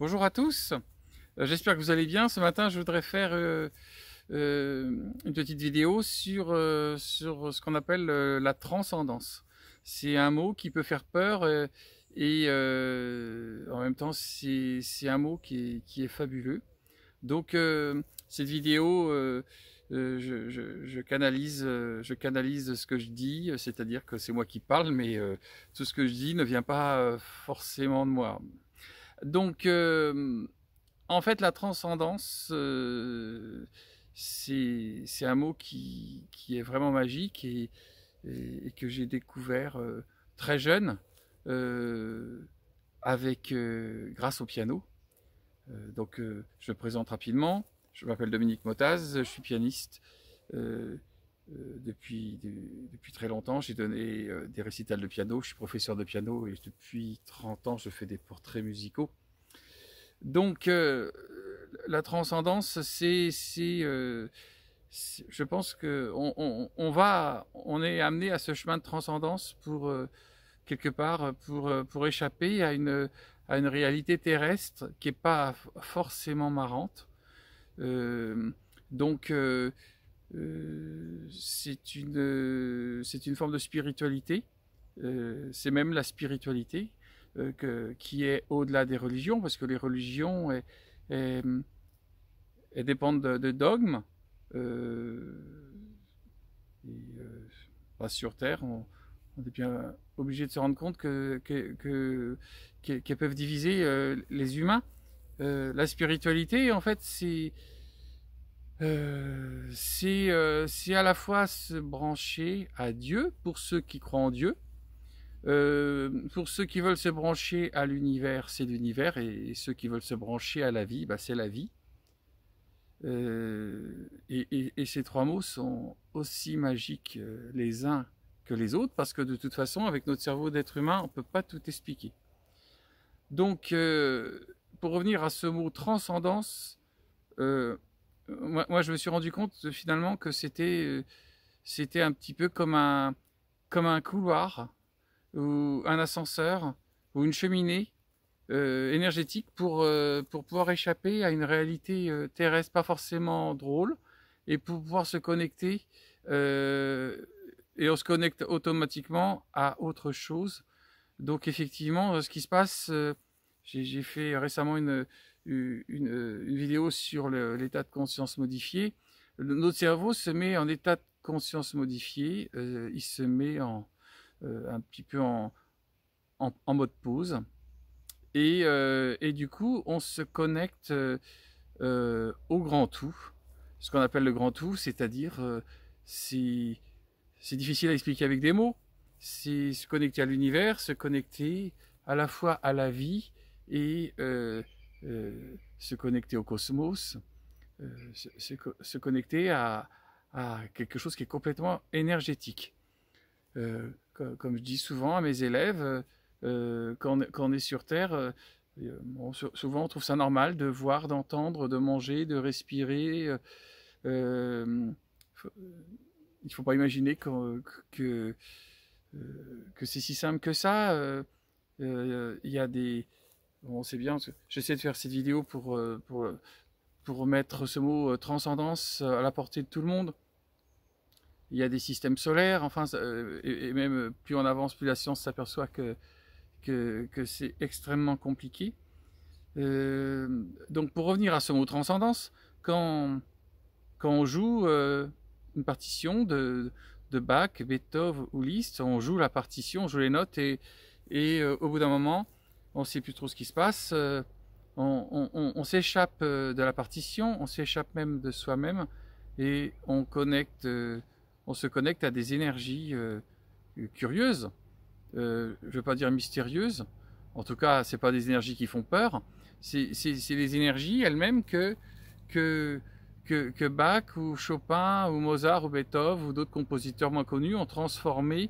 Bonjour à tous, euh, j'espère que vous allez bien. Ce matin, je voudrais faire euh, euh, une petite vidéo sur, sur ce qu'on appelle la transcendance. C'est un mot qui peut faire peur et en même temps, c'est un mot qui est, fabuleux. Donc, cette vidéo... je, canalise, je canalise ce que je dis, c'est-à-dire que c'est moi qui parle, mais tout ce que je dis ne vient pas forcément de moi. Donc, euh, en fait, la transcendance, euh, c'est un mot qui, est vraiment magique et, que j'ai découvert euh, très jeune avec, grâce au piano. donc, je me présente rapidement. Je m'appelle Dominique Motaz, je suis pianiste. Euh, depuis, depuis très longtemps. J'ai donné euh, des récitals de piano, je suis professeur de piano et depuis 30 ans je fais des portraits musicaux. Donc euh, la transcendance, c'est, je pense que on, on, va, on est amené à ce chemin de transcendance pour quelque part pour pour échapper à une à une réalité terrestre qui est pas forcément marrante. donc euh, c'est une, euh, c'est une forme de spiritualité. Euh, c'est même la spiritualité que, qui est au-delà des religions, parce que les religions et dépendent de, dogmes. sur Terre, on, est bien obligé de se rendre compte que, que, qu'elles peuvent diviser les humains. la spiritualité, en fait, c'est euh, euh, c'est à la fois se brancher à Dieu pour ceux qui croient en Dieu. Euh, pour ceux qui veulent se brancher à l'univers, c'est l'univers, et, ceux qui veulent se brancher à la vie, bah, c'est la vie. Et, ces trois mots sont aussi magiques les uns que les autres, parce que de toute façon, avec notre cerveau d'être humain, on ne peut pas tout expliquer. Donc, pour revenir à ce mot transcendance, moi, je me suis rendu compte euh, finalement que c'était euh, c'était un petit peu comme un, comme un couloir ou un ascenseur ou une cheminée euh, énergétique pour, pour pouvoir échapper à une réalité terrestre pas forcément drôle et pour pouvoir se connecter et on se connecte automatiquement à autre chose. Donc effectivement, ce qui se passe, j'ai fait récemment une, une, vidéo sur l'état de conscience modifié, notre cerveau se met en état de conscience modifié, euh, il se met en, euh, un petit peu en, en, mode pause. Et, euh, et, du coup, on se connecte au grand tout, ce qu'on appelle le grand tout, c'est-à-dire c'est difficile à expliquer avec des mots, c'est se connecter à l'univers, se connecter à la fois à la vie et euh, se connecter au cosmos, euh, se, connecter à, quelque chose qui est complètement énergétique. Euh, comme, je dis souvent à mes élèves, quand, on est sur Terre, souvent on trouve ça normal de voir, d'entendre, de manger, de respirer. il ne faut pas imaginer que, que, c'est si simple que ça. Il y a des, on c'est bien, j'essaie de faire cette vidéo pour, euh, pour, euh, pour mettre ce mot euh, transcendance à la portée de tout le monde. Il y a des systèmes solaires, enfin, et même plus on avance, plus la science s'aperçoit que, que, c'est extrêmement compliqué. donc pour revenir à ce mot transcendance, quand, quand on joue une partition de, Bach, Beethoven ou Liszt, on joue la partition, on joue les notes et, et au bout d'un moment, on ne sait plus trop ce qui se passe, euh, on, s'échappe euh, de la partition, on s'échappe même de soi-même et on, euh, se connecte à des énergies curieuses, je ne veux pas dire mystérieuses, en tout cas ce pas des énergies qui font peur, c'est les énergies elles-mêmes que, Bach ou Chopin ou Mozart ou Beethoven ou d'autres compositeurs moins connus ont transformé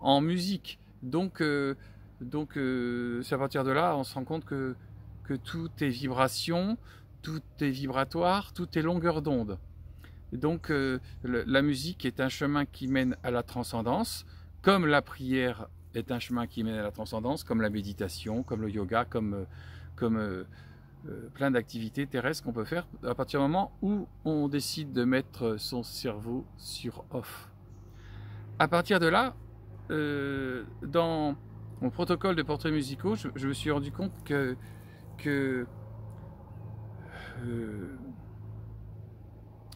en musique. Donc, donc euh, c'est à partir de là, on se rend compte que, tout est vibration, tout est vibratoire, tout est longueur d'onde. Donc euh, la musique est un chemin qui mène à la transcendance, comme la prière est un chemin qui mène à la transcendance, comme la méditation, comme le yoga, comme, euh, comme plein d'activités terrestres qu'on peut faire à partir du moment où on décide de mettre son cerveau sur off. À partir de là, dans mon protocole de portraits musicaux, je, me suis rendu compte que, euh,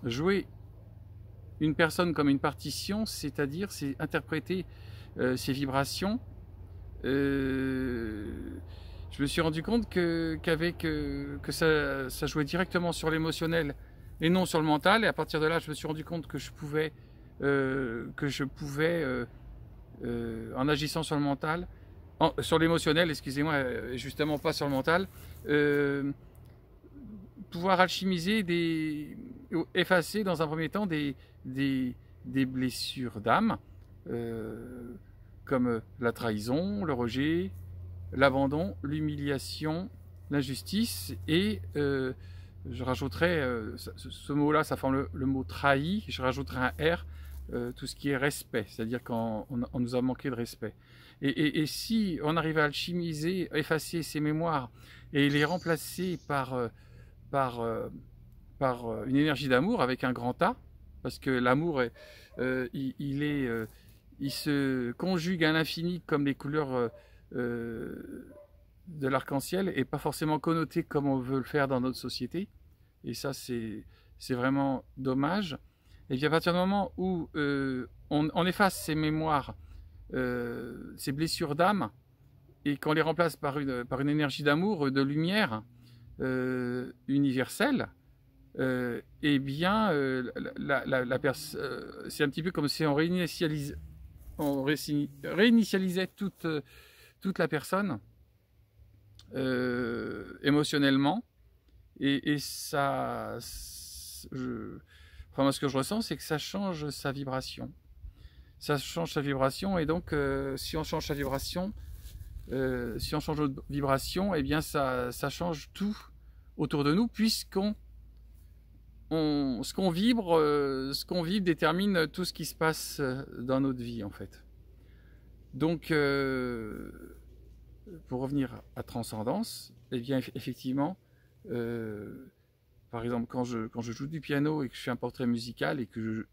jouer une personne comme une partition, c'est-à-dire c'est interpréter euh, ses vibrations. Euh, je me suis rendu compte que, que ça, ça, jouait directement sur l'émotionnel et non sur le mental. Et à partir de là, je me suis rendu compte que je pouvais, que je pouvais en agissant sur le mental, sur l'émotionnel, excusez-moi, euh, justement pas sur le mental, euh, pouvoir alchimiser des, effacer dans un premier temps des, des, blessures d'âme, euh, comme la trahison, le rejet, l'abandon, l'humiliation, l'injustice et je rajouterai, ce, mot-là, ça forme le, mot trahi, je rajouterai un R, euh, tout ce qui est respect, c'est-à-dire quand on nous a manqué de respect. Et, si on arrive à alchimiser, effacer ces mémoires et les remplacer par, euh, par, euh, par une énergie d'amour avec un grand A, parce que l'amour, il, il, il se conjugue à l'infini comme les couleurs de l'arc-en-ciel et pas forcément connoté comme on veut le faire dans notre société. Et ça, c'est vraiment dommage. Et puis à partir du moment où euh, on, efface ces mémoires, euh, ces blessures d'âme, et qu'on les remplace par une, par une énergie d'amour, de lumière euh, universelle, eh bien, la, la, c'est un petit peu comme si on, réinitialise, réinitialisait toute, toute la personne émotionnellement, et, et ça, je, Enfin, moi, ce que je ressens, c'est que ça change sa vibration. Ça change sa vibration, et donc, euh, si on change sa vibration, euh, si on change notre vibration, eh bien, ça, ça change tout autour de nous, puisqu'on on, ce qu'on vibre, euh, ce qu'on vibre détermine tout ce qui se passe dans notre vie, en fait. Donc, pour revenir à transcendance, eh bien, effectivement, par exemple, quand je, quand je joue du piano et que je fais un portrait musical et que,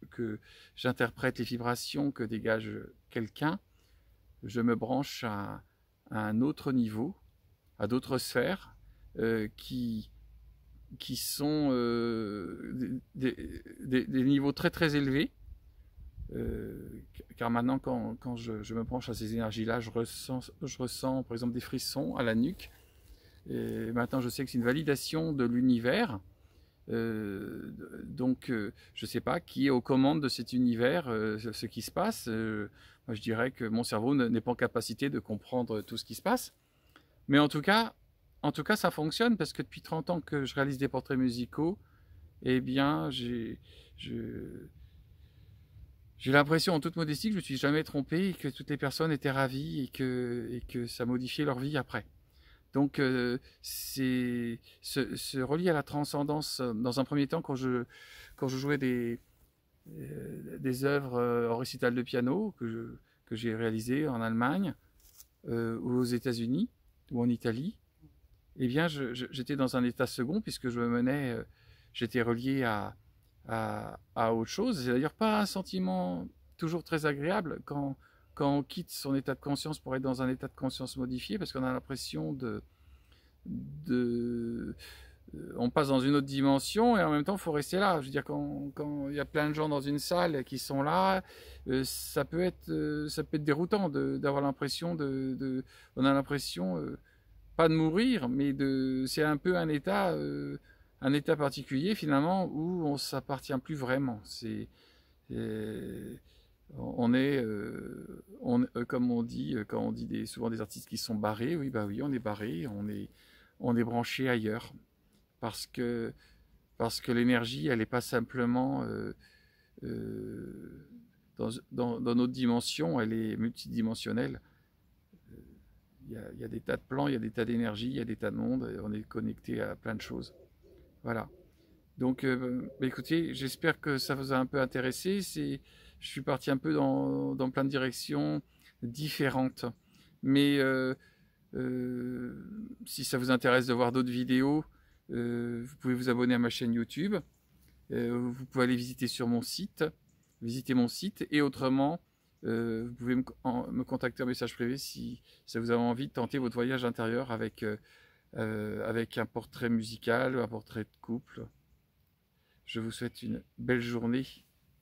j'interprète les vibrations que dégage quelqu'un, je me branche à, un autre niveau, à d'autres sphères euh, qui, qui sont euh, des, niveaux très très élevés. Euh, car maintenant, quand, je, je, me branche à ces énergies-là, je ressens, je ressens par exemple des frissons à la nuque. Et maintenant, je sais que c'est une validation de l'univers euh, donc, euh, je ne sais pas qui est aux commandes de cet univers, euh, ce qui se passe. moi, je dirais que mon cerveau n'est pas en capacité de comprendre tout ce qui se passe. Mais en tout cas, en tout cas, ça fonctionne parce que depuis 30 ans que je réalise des portraits musicaux, eh bien, j'ai, j'ai l'impression, en toute modestie, que je ne me suis jamais trompé et que toutes les personnes étaient ravies et que, et que ça modifiait leur vie après. Donc, euh, c'est se, relier à la transcendance. Euh, dans un premier temps, quand je, quand je jouais des, euh, des œuvres en récital de piano que, j'ai réalisées en Allemagne ou aux États-Unis ou en Italie, eh bien, j'étais dans un état second puisque je me menais, j'étais relié à, à, à, autre chose. C'est d'ailleurs pas un sentiment toujours très agréable quand quand on quitte son état de conscience pour être dans un état de conscience modifié, parce qu'on a l'impression de, de, euh, on passe dans une autre dimension et en même temps, il faut rester là. Je veux dire, quand, il y a plein de gens dans une salle qui sont là, euh, ça peut être, euh, ça peut être déroutant d'avoir l'impression de, on a l'impression pas de mourir, mais de, c'est un peu un état, un état particulier finalement où on s'appartient plus vraiment. C'est on est, euh, euh, comme on dit, euh, quand on dit souvent des artistes qui sont barrés, oui, bah oui, on est barré, on est, on est branché ailleurs. Parce que, parce que l'énergie, elle n'est pas simplement dans, notre dimension, elle est multidimensionnelle. Il y, a, des tas de plans, il y a des tas d'énergie, il y a des tas de mondes, on est connecté à plein de choses. Voilà. Donc, bah, écoutez, j'espère que ça vous a un peu intéressé. C'est je suis parti un peu dans, plein de directions différentes. Mais euh, euh, si ça vous intéresse de voir d'autres vidéos, euh, vous pouvez vous abonner à ma chaîne YouTube. vous pouvez aller visiter sur mon site, visiter mon site. Et autrement, vous pouvez me, contacter en message privé si, ça vous a envie de tenter votre voyage intérieur avec, avec un portrait musical, un portrait de couple. Je vous souhaite une belle journée